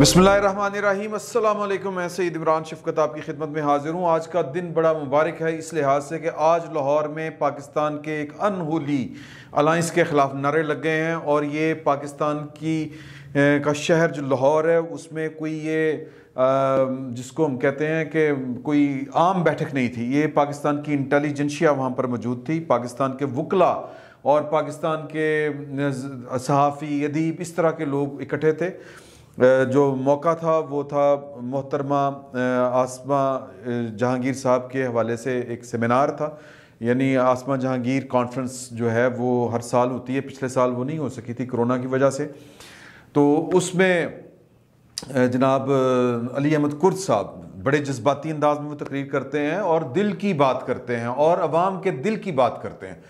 बसमीम अल्लाम मैं सईद इमरान शफकत आपकी खिदमत में हाजिर हूँ आज का दिन बड़ा मुबारक है इस लिहाज से कि आज लाहौर में पाकिस्तान के एक अनहोली अलाइंस के ख़िलाफ़ नारे लग गए हैं और ये पाकिस्तान की का शहर जो लाहौर है उसमें कोई ये जिसको हम कहते हैं कि कोई आम बैठक नहीं थी ये पाकिस्तान की इंटेलिजेंशिया वहाँ पर मौजूद थी पाकिस्तान के वकला और पाकिस्तान के सहाफ़ी अदीब इस तरह के लोग इकट्ठे थे जो मौका था वो था मोहतरमा आसमा जहांगीर साहब के हवाले से एक सेमिनार था यानी आसमा जहांगीर कॉन्फ्रेंस जो है वो हर साल होती है पिछले साल वो नहीं हो सकी थी कोरोना की वजह से तो उसमें जनाब अली अहमद कुर्द साहब बड़े जज्बाती अंदाज में वो तकरीर करते हैं और दिल की बात करते हैं और आवाम के दिल की बात करते हैं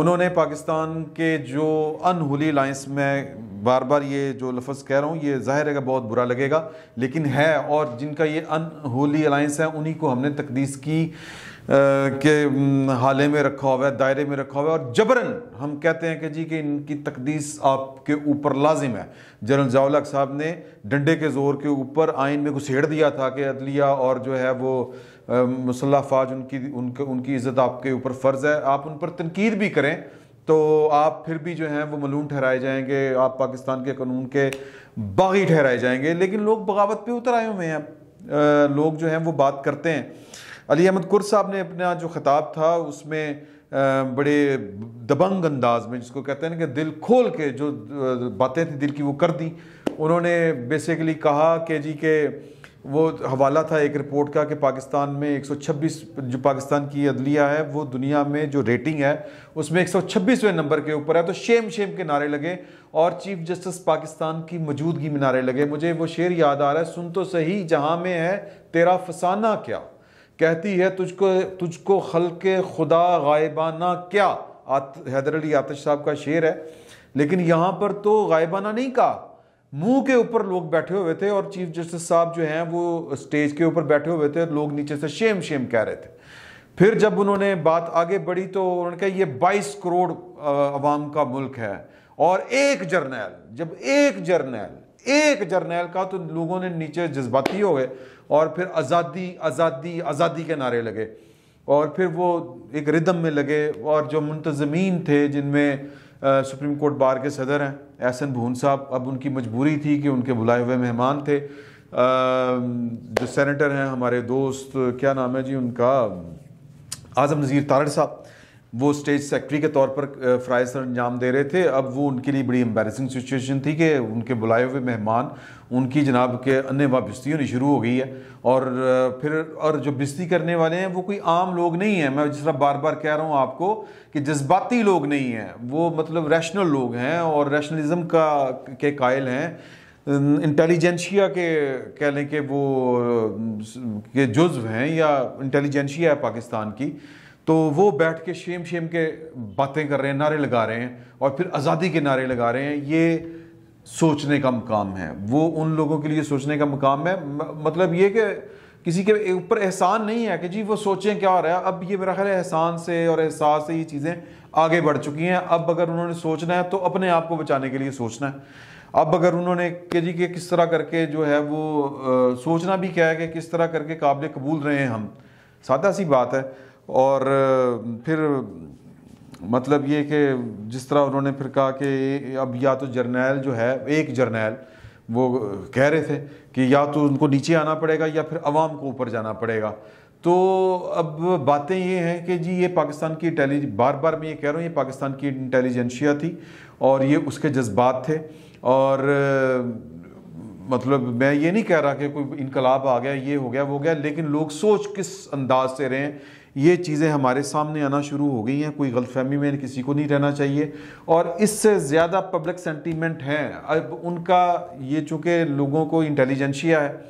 उन्होंने पाकिस्तान के जो अनहुली लाइन्स में बार बार ये जो लफ्ज़ कह रहा हूँ ये ज़ाहिर है बहुत बुरा लगेगा लेकिन है और जिनका ये अनहोली अलाइंस है उन्हीं को हमने तकदीस की के हाले में रखा हुआ है दायरे में रखा हुआ है और जबरन हम कहते हैं कि जी कि इनकी तकदीस आपके ऊपर लाजिम है जनरल जावलक साहब ने डंडे के ज़ोर के ऊपर आइन में घुसेड़ दिया था कि अदलिया और जो है वो मुसल्ह फाज उनकी उनके उनकी इज़्ज़त आपके ऊपर फ़र्ज़ है आप उन पर तनकीद भी करें तो आप फिर भी जो हैं वो मलूम ठहराए जाएंगे आप पाकिस्तान के कानून के बागी ठहराए जाएंगे लेकिन लोग बगावत पर उतर आए हुए हैं लोग जो हैं वो बात करते हैं अली अहमद कुर साहब ने अपना जो खिताब था उसमें बड़े दबंग अंदाज में जिसको कहते हैं कि दिल खोल के जो बातें थी दिल की वो कर दी उन्होंने बेसिकली कहा कि जी के वो हवाला था एक रिपोर्ट का कि पाकिस्तान में 126 जो पाकिस्तान की अदलिया है वो दुनिया में जो रेटिंग है उसमें 126वें नंबर के ऊपर है तो शेम शेम के नारे लगे और चीफ जस्टिस पाकिस्तान की मौजूदगी में नारे लगे मुझे वो शेर याद आ रहा है सुन तो सही जहाँ में है तेरा फसाना क्या कहती है तुझको तुझको के खुदा गायबाना क्या हैदर अली आतिश साहब का शेर है लेकिन यहाँ पर तो गायबाना नहीं कहा मुंह के ऊपर लोग बैठे हुए थे और चीफ जस्टिस साहब जो हैं वो स्टेज के ऊपर बैठे हुए थे और लोग नीचे से शेम शेम कह रहे थे फिर जब उन्होंने बात आगे बढ़ी तो उन्होंने कहा ये 22 करोड़ आवाम का मुल्क है और एक जर्नैल जब एक जर्नैल एक जर्नैल का तो लोगों ने नीचे जज्बाती हो गए और फिर आज़ादी आज़ादी आज़ादी के नारे लगे और फिर वो एक रिदम में लगे और जो मुंतज़मीन थे जिनमें सुप्रीम कोर्ट बार के सदर हैं एहसन भून साहब अब उनकी मजबूरी थी कि उनके बुलाए हुए मेहमान थे आ, जो सेनेटर हैं हमारे दोस्त क्या नाम है जी उनका आज़म नज़ीर तारड़ साहब वो स्टेज सेक्रेटरी के तौर पर फ्राई सर अंजाम दे रहे थे अब वो उनके लिए बड़ी एम्बेसिंग सिचुएशन थी कि उनके बुलाए हुए मेहमान उनकी जनाब के अन्य वाबस्ती होनी शुरू हो गई है और फिर और जो बिस्ती करने वाले हैं वो कोई आम लोग नहीं हैं मैं जिस तरह बार बार कह रहा हूँ आपको कि जज्बाती लोग नहीं हैं वो मतलब रैशनल लोग हैं और रैशनलिज्म का के कायल हैं इंटेलिजेंशिया के कह लें कि वो के जुज्व हैं या इंटेलिजेंशिया है पाकिस्तान की तो वो बैठ के शेम शेम के बातें कर रहे हैं नारे लगा रहे हैं और फिर आज़ादी के नारे लगा रहे हैं ये सोचने का मकाम है वो उन लोगों के लिए सोचने का मकाम है मतलब ये कि किसी के ऊपर एहसान नहीं है कि जी वो सोचें क्या हो रहा है अब ये मेरा ख्याल एहसान से और एहसास से ये चीज़ें आगे बढ़ चुकी हैं अब अगर उन्होंने सोचना है तो अपने आप को बचाने के लिए सोचना है अब अगर उन्होंने के जी के किस तरह करके जो है वो आ, सोचना भी क्या है कि किस तरह करके काबिल कबूल रहे हैं हम सादा सी बात है और फिर मतलब ये कि जिस तरह उन्होंने फिर कहा कि अब या तो जर्नैल जो है एक जर्नैल वो कह रहे थे कि या तो उनको नीचे आना पड़ेगा या फिर अवाम को ऊपर जाना पड़ेगा तो अब बातें ये हैं कि जी ये पाकिस्तान की इंटेलिज बार बार मैं ये कह रहा हूँ ये पाकिस्तान की इंटेलिजेंशिया थी और ये उसके जज्बात थे और मतलब मैं ये नहीं कह रहा कि कोई इनकलाब आ गया ये हो गया वो हो गया लेकिन लोग सोच किस अंदाज से रहे हैं ये चीज़ें हमारे सामने आना शुरू हो गई हैं कोई गलतफहमी में किसी को नहीं रहना चाहिए और इससे ज़्यादा पब्लिक सेंटीमेंट हैं अब उनका ये चूँकि लोगों को इंटेलिजेंशिया है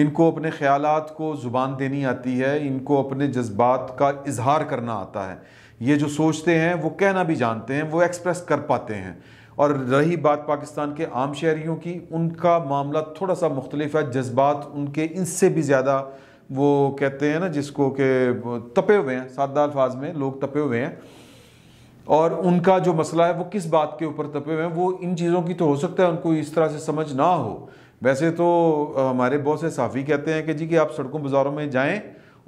इनको अपने ख्याल को ज़ुबान देनी आती है इनको अपने जज्बात का इजहार करना आता है ये जो सोचते हैं वो कहना भी जानते हैं वो एक्सप्रेस कर पाते हैं और रही बात पाकिस्तान के आम शहरीों की उनका मामला थोड़ा सा मुख्तलिफ है जज्बात उनके इनसे भी ज़्यादा वो कहते हैं ना जिसको के तपे हुए हैं सादा अल्फाज में लोग तपे हुए हैं और उनका जो मसला है वो किस बात के ऊपर तपे हुए हैं वो इन चीज़ों की तो हो सकता है उनको इस तरह से समझ ना हो वैसे तो हमारे बहुत से साफ़ी कहते हैं कि जी कि आप सड़कों बाज़ारों में जाएं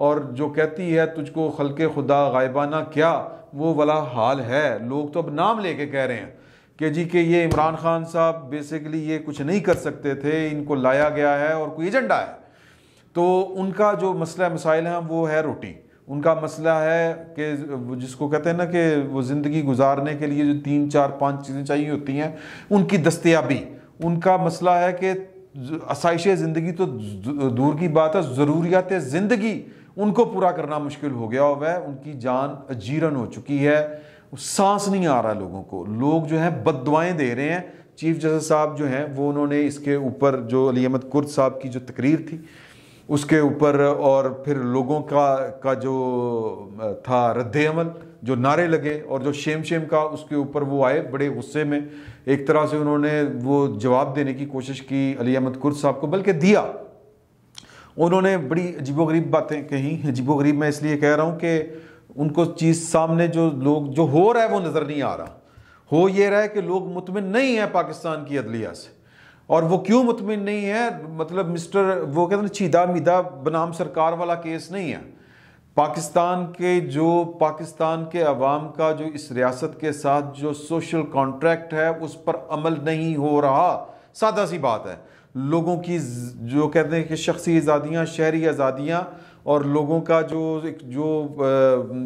और जो कहती है तुझको के खुदा गायबाना क्या वो वाला हाल है लोग तो अब नाम कर कह रहे हैं कि जी कि ये इमरान खान साहब बेसिकली ये कुछ नहीं कर सकते थे इनको लाया गया है और कोई एजेंडा है तो उनका जो मसला मसाइल हैं वो है रोटी उनका मसला है कि जिसको कहते हैं ना कि वो ज़िंदगी गुजारने के लिए जो तीन चार पांच चीज़ें चाहिए होती हैं उनकी दस्तियाबी उनका मसला है कि आसाइश ज़िंदगी तो दूर की बात है ज़रूरियात ज़िंदगी उनको पूरा करना मुश्किल हो गया हुआ है उनकी जान अजीरन हो चुकी है सांस नहीं आ रहा लोगों को लोग जो हैं बदवाएँ दे रहे हैं चीफ जस्टिस साहब जो हैं वो उन्होंने इसके ऊपर जो अली अहमद कुर्द साहब की जो तकरीर थी उसके ऊपर और फिर लोगों का का जो था रद्द अमल जो नारे लगे और जो शेम शेम का उसके ऊपर वो आए बड़े गुस्से में एक तरह से उन्होंने वो जवाब देने की कोशिश की अली अहमद कुर साहब को बल्कि दिया उन्होंने बड़ी अजीबोगरीब बातें कहीं अजीबोगरीब मैं इसलिए कह रहा हूँ कि उनको चीज़ सामने जो लोग जो हो रहा है वो नज़र नहीं आ रहा हो ये रहा है कि लोग मुतमिन नहीं हैं पाकिस्तान की अदलिया से और वो क्यों मुतमिन नहीं है मतलब मिस्टर वो कहते हैं चीदा मीदा बनाम सरकार वाला केस नहीं है पाकिस्तान के जो पाकिस्तान के अवाम का जो इस रियासत के साथ जो सोशल कॉन्ट्रैक्ट है उस पर अमल नहीं हो रहा सादा सी बात है लोगों की जो कहते हैं कि शख्सी आज़ादियाँ शहरी आज़ादियाँ और लोगों का जो जो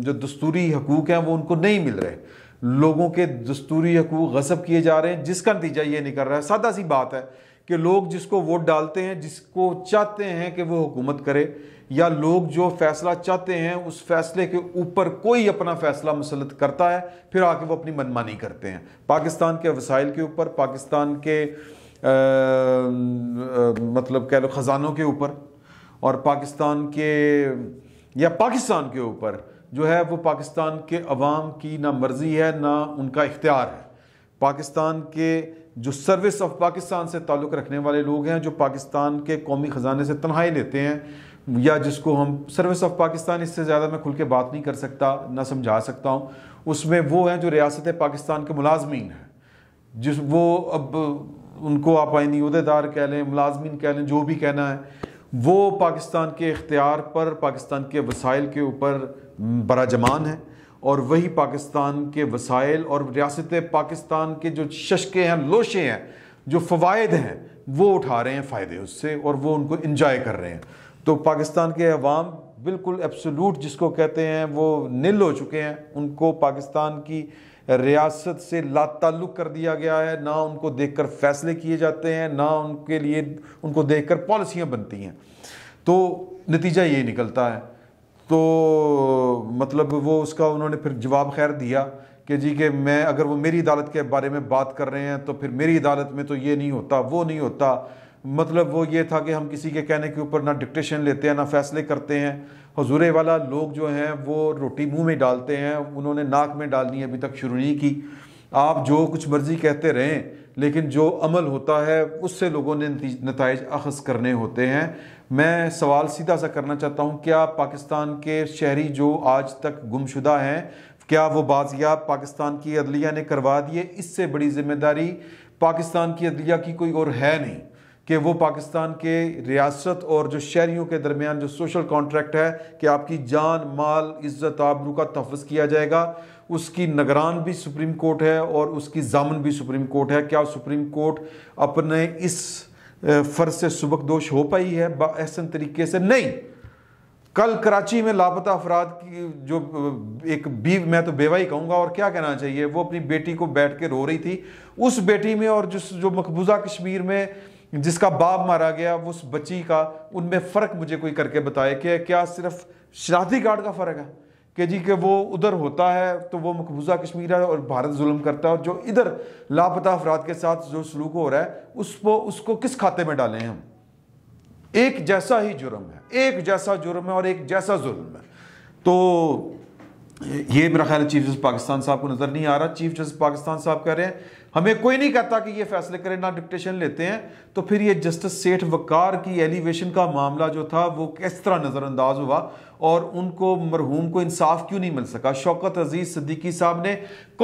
जो दस्तूरी हकूक़ हैं वो उनको नहीं मिल रहे लोगों के दस्तूरी हकूक गसब किए जा रहे हैं जिसका नतीजा ये निकल रहा है सादा सी बात है कि लोग जिसको वोट डालते हैं जिसको चाहते हैं कि वो हुकूमत करे या लोग जो फैसला चाहते हैं उस फैसले के ऊपर कोई अपना फैसला मुसलत करता है फिर आके वो अपनी मनमानी करते हैं पाकिस्तान के वसाइल के ऊपर पाकिस्तान के आ, आ, मतलब कह लो ख़जानों के ऊपर और पाकिस्तान के या पाकिस्तान के ऊपर जो है वो पाकिस्तान के अवाम की ना मर्ज़ी है ना उनका इख्तियार है पाकिस्तान के जो सर्विस ऑफ पाकिस्तान से ताल्लुक़ रखने वाले लोग हैं जो पाकिस्तान के कौमी ख़जाने से तनहाई लेते हैं या जिसको हम सर्विस ऑफ पाकिस्तान इससे ज़्यादा मैं खुल के बात नहीं कर सकता ना समझा सकता हूँ उसमें वो हैं जो रियासत पाकिस्तान के मुलाजमीन हैं जिस वो अब उनको आप आइनी अहदेदार कह लें मुलाजमीन कह लें जो भी कहना है वो पाकिस्तान के इख्तियार पर पाकिस्तान के वसाइल के ऊपर बराजमान है और वही पाकिस्तान के वसाइल और रियासत पाकिस्तान के जो शशके हैं लोशे हैं जो फ़वाद हैं वो उठा रहे हैं फ़ायदे उससे और वो उनको इंजॉय कर रहे हैं तो पाकिस्तान के अवाम बिल्कुल एब्सोलूट जिसको कहते हैं वो निल हो चुके हैं उनको पाकिस्तान की रियासत से लाताल्लुक कर दिया गया है ना उनको देखकर फैसले किए जाते हैं ना उनके लिए उनको देखकर पॉलिसियाँ बनती हैं तो नतीजा ये निकलता है तो मतलब वो उसका उन्होंने फिर जवाब खैर दिया कि जी कि मैं अगर वो मेरी अदालत के बारे में बात कर रहे हैं तो फिर मेरी अदालत में तो ये नहीं होता वो नहीं होता मतलब वो ये था कि हम किसी के कहने के ऊपर ना डिक्टेशन लेते हैं ना फैसले करते हैं हजूरे वाला लोग जो हैं वो रोटी मुंह में डालते हैं उन्होंने नाक में डालनी अभी तक शुरू नहीं की आप जो कुछ मर्ज़ी कहते रहें लेकिन जो अमल होता है उससे लोगों ने नतज अखज़ करने होते हैं मैं सवाल सीधा सा करना चाहता हूँ क्या पाकिस्तान के शहरी जो आज तक गुमशुदा हैं क्या वो बाजियाब पाकिस्तान की अदलिया ने करवा दिए इससे बड़ी जिम्मेदारी पाकिस्तान की अदलिया की कोई और है नहीं कि वो पाकिस्तान के रियासत और जो शहरीों के दरमियान जो सोशल कॉन्ट्रैक्ट है कि आपकी जान माल इज़्ज़त आबरू का तहफ़ किया जाएगा उसकी निगरान भी सुप्रीम कोर्ट है और उसकी जामन भी सुप्रीम कोर्ट है क्या सुप्रीम कोर्ट अपने इस फ़र्ज से सबक दोष हो पाई है बहसन तरीके से नहीं कल कराची में लापता अफराद की जो एक बी मैं तो बेवा ही कहूँगा और क्या कहना चाहिए वो अपनी बेटी को बैठ के रो रही थी उस बेटी में और जिस जो मकबूजा कश्मीर में जिसका बाप मारा गया वो उस बच्ची का उनमें फ़र्क मुझे कोई करके बताए कि क्या सिर्फ शराती कार्ड का फ़र्क है कि जी कि वो उधर होता है तो वो मकबूजा कश्मीर है और भारत जुल्म करता है और जो इधर लापता अफराद के साथ जो सलूक हो रहा है उसको उसको किस खाते में डालें हम एक जैसा ही जुर्म है एक जैसा जुर्म है और एक जैसा जुल्म है तो ये मेरा ख्याल चीफ जस्टिस पाकिस्तान साहब को नज़र नहीं आ रहा चीफ जस्टिस पाकिस्तान साहब कह रहे हैं हमें कोई नहीं कहता कि ये फैसले करें ना डिक्टेशन लेते हैं तो फिर ये जस्टिस सेठ वकार की एलिवेशन का मामला जो था वो किस तरह नज़रअंदाज हुआ और उनको मरहूम को इंसाफ क्यों नहीं मिल सका शौकत अजीज़ सदीकी साहब ने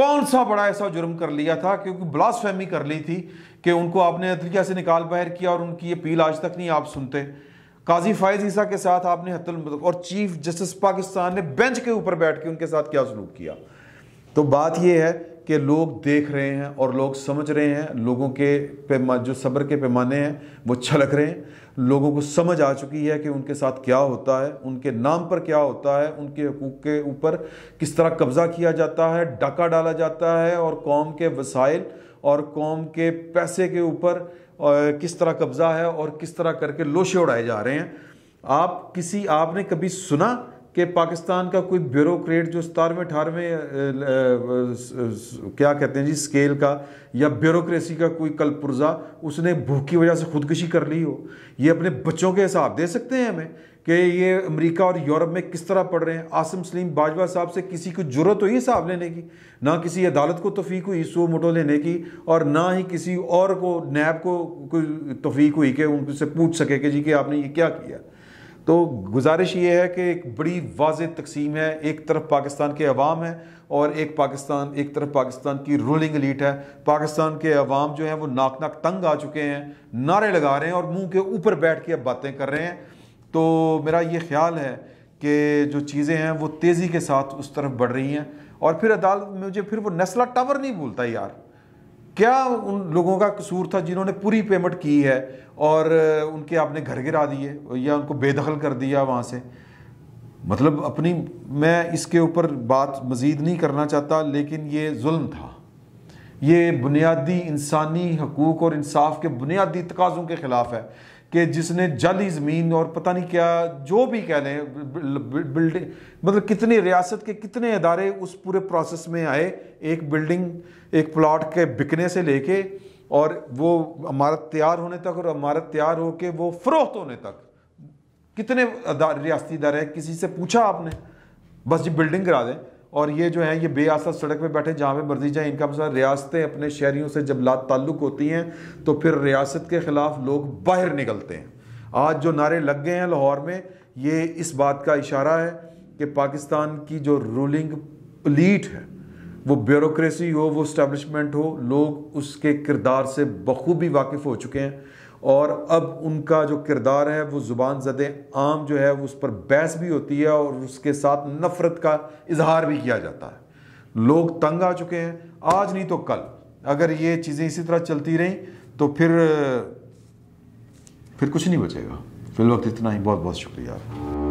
कौन सा बड़ा ऐसा जुर्म कर लिया था क्योंकि फहमी कर ली थी कि उनको आपने अदलिया से निकाल बाहर किया और उनकी अपील आज तक नहीं आप सुनते काजी फायज ईसा के साथ आपने हतल और चीफ जस्टिस पाकिस्तान ने बेंच के ऊपर बैठ के उनके साथ क्या सलूक किया तो बात यह है कि लोग देख रहे हैं और लोग समझ रहे हैं लोगों के पैमा जो सब्र के पैमाने हैं वो छलक रहे हैं लोगों को समझ आ चुकी है कि उनके साथ क्या होता है उनके नाम पर क्या होता है उनके हकूक़ के ऊपर किस तरह कब्ज़ा किया जाता है डाका डाला जाता है और कौम के वसाइल और कौम के पैसे के ऊपर और किस तरह कब्ज़ा है और किस तरह करके लोशे उड़ाए जा रहे हैं आप किसी आपने कभी सुना कि पाकिस्तान का कोई ब्यूरोक्रेट जो सतारवें अठारहवें क्या कहते हैं जी स्केल का या ब्यूरोक्रेसी का कोई कल उसने भूख की वजह से खुदकुशी कर ली हो ये अपने बच्चों के हिसाब दे सकते हैं हमें कि ये अमेरिका और यूरोप में किस तरह पढ़ रहे हैं आसम सलीम बाजवा साहब से किसी को जरूरत हुई हिसाब लेने की ना किसी अदालत को तफीक हुई सो मोटो लेने की और ना ही किसी और को नैब को कोई तफीक हुई कि उनसे पूछ सके कि जी कि आपने ये क्या किया तो गुजारिश ये है कि एक बड़ी वाज तकसीम है एक तरफ पाकिस्तान के अवाम है और एक पाकिस्तान एक तरफ पाकिस्तान की रूलिंग लीट है पाकिस्तान के अवाम जो है वो नाक नाक तंग आ चुके हैं नारे लगा रहे हैं और मुंह के ऊपर बैठ के अब बातें कर रहे हैं तो मेरा ये ख्याल है कि जो चीज़ें हैं वो तेज़ी के साथ उस तरफ बढ़ रही हैं और फिर अदालत में मुझे फिर वो नस्ला टावर नहीं भूलता यार क्या उन लोगों का कसूर था जिन्होंने पूरी पेमेंट की है और उनके आपने घर गिरा दिए या उनको बेदखल कर दिया वहाँ से मतलब अपनी मैं इसके ऊपर बात मज़ीद नहीं करना चाहता लेकिन ये जुल्म था ये बुनियादी इंसानी हकूक़ और इंसाफ के बुनियादी तकाज़ों के ख़िलाफ़ है कि जिसने जल ही जमीन और पता नहीं क्या जो भी कह लें बिल्डिंग मतलब कितनी रियासत के कितने अदारे उस पूरे प्रोसेस में आए एक बिल्डिंग एक प्लाट के बिकने से लेके और वो इमारत तैयार होने तक और इमारत तैयार हो के वो फ़रोख्त होने तक कितने रियाती इदारे इदारे किसी से पूछा आपने बस जी बिल्डिंग करा दें और ये जो है ये आसा सड़क पे बैठे जहाँ पे मर्जी जाए इनका मसला मतलब रियासतें अपने शहरीों से जब ला ताल्लुक होती हैं तो फिर रियासत के ख़िलाफ़ लोग बाहर निकलते हैं आज जो नारे लग गए हैं लाहौर में ये इस बात का इशारा है कि पाकिस्तान की जो रूलिंग लीट है वो ब्यूरोसी हो वो इस्टबलिशमेंट हो लोग उसके किरदार से बखूबी वाकिफ़ हो चुके हैं और अब उनका जो किरदार है वो ज़ुबान जद आम जो है उस पर बहस भी होती है और उसके साथ नफ़रत का इजहार भी किया जाता है लोग तंग आ चुके हैं आज नहीं तो कल अगर ये चीज़ें इसी तरह चलती रहीं तो फिर फिर कुछ नहीं बचेगा वक्त इतना ही बहुत बहुत शुक्रिया